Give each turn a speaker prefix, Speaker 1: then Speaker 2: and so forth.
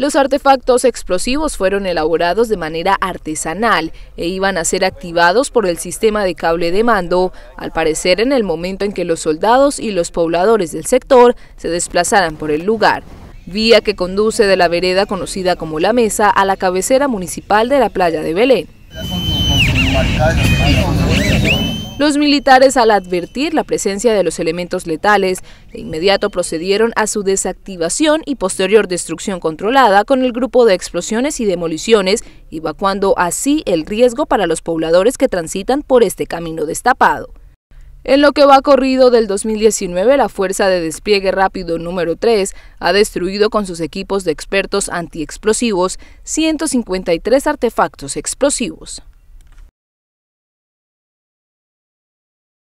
Speaker 1: Los artefactos explosivos fueron elaborados de manera artesanal e iban a ser activados por el sistema de cable de mando, al parecer en el momento en que los soldados y los pobladores del sector se desplazaran por el lugar vía que conduce de la vereda conocida como La Mesa a la cabecera municipal de la playa de Belén. Los militares, al advertir la presencia de los elementos letales, de inmediato procedieron a su desactivación y posterior destrucción controlada con el grupo de explosiones y demoliciones, evacuando así el riesgo para los pobladores que transitan por este camino destapado. En lo que va corrido del 2019, la Fuerza de Despliegue Rápido número 3 ha destruido con sus equipos de expertos antiexplosivos 153 artefactos explosivos.